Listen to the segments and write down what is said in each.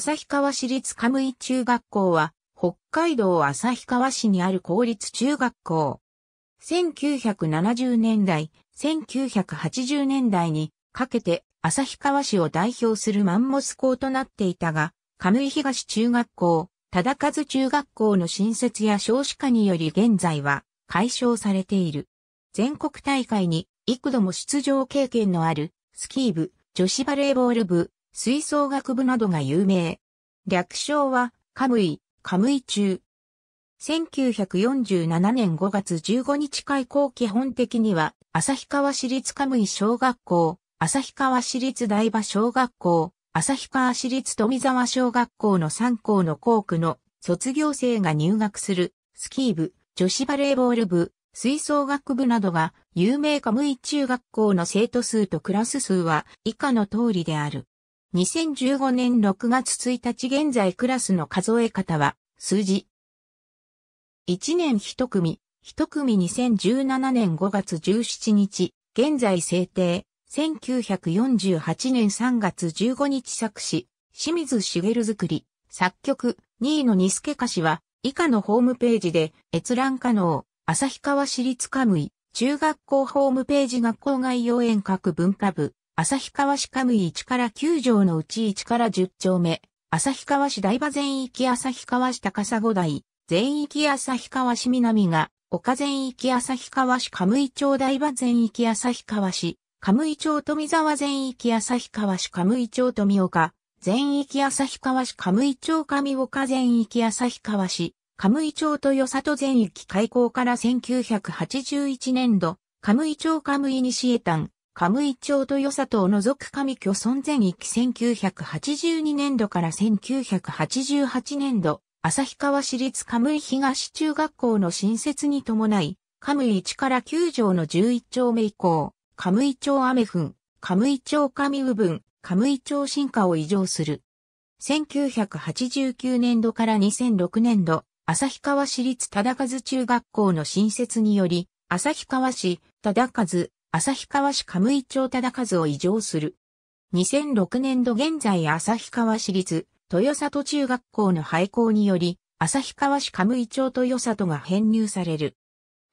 旭川市立カムイ中学校は、北海道旭川市にある公立中学校。1970年代、1980年代にかけて旭川市を代表するマンモス校となっていたが、カムイ東中学校、忠和中学校の新設や少子化により現在は解消されている。全国大会に幾度も出場経験のあるスキー部、女子バレーボール部、吹奏楽部などが有名。略称は、カムイ、カムイ中。1947年5月15日開校基本的には、旭川市立カムイ小学校、旭川市立台場小学校、旭川市立富沢小学校の3校の校区の卒業生が入学するスキー部、女子バレーボール部、吹奏楽部などが有名カムイ中学校の生徒数とクラス数は以下の通りである。2015年6月1日現在クラスの数え方は、数字。1年1組、1組2017年5月17日、現在制定、1948年3月15日作詞、清水茂作り、作曲、2位の西家歌詞は、以下のホームページで、閲覧可能、旭川市立カムイ、中学校ホームページ学校概要演各文化部。旭川市イ1から9条のうち1から10丁目、旭川市台場全域旭川市高砂台、全域旭川市南が、岡全域旭川市ム井町台場全域旭川市、ム井町富沢全域旭川市ム井町富岡、全域旭川市ム井町上岡全域旭川市、ム井町と与里全域開港から1981年度、ム井町上井西江丹、カムイ町と与里を除く上巨村全域1982年度から1988年度、旭川市立カムイ東中学校の新設に伴い、カムイ1から9条の11丁目以降、カムイ町フン、カムイ町ウブン、カムイ町進化を異常する。1989年度から2006年度、旭川市立忠和中学校の新設により、旭川市忠和旭川市神井町忠和を移譲する。2006年度現在旭川市立豊里中学校の廃校により、旭川市神井町豊里が編入される。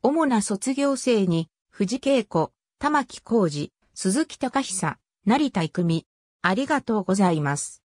主な卒業生に、藤恵子、玉木浩二、鈴木隆久、成田育美。ありがとうございます。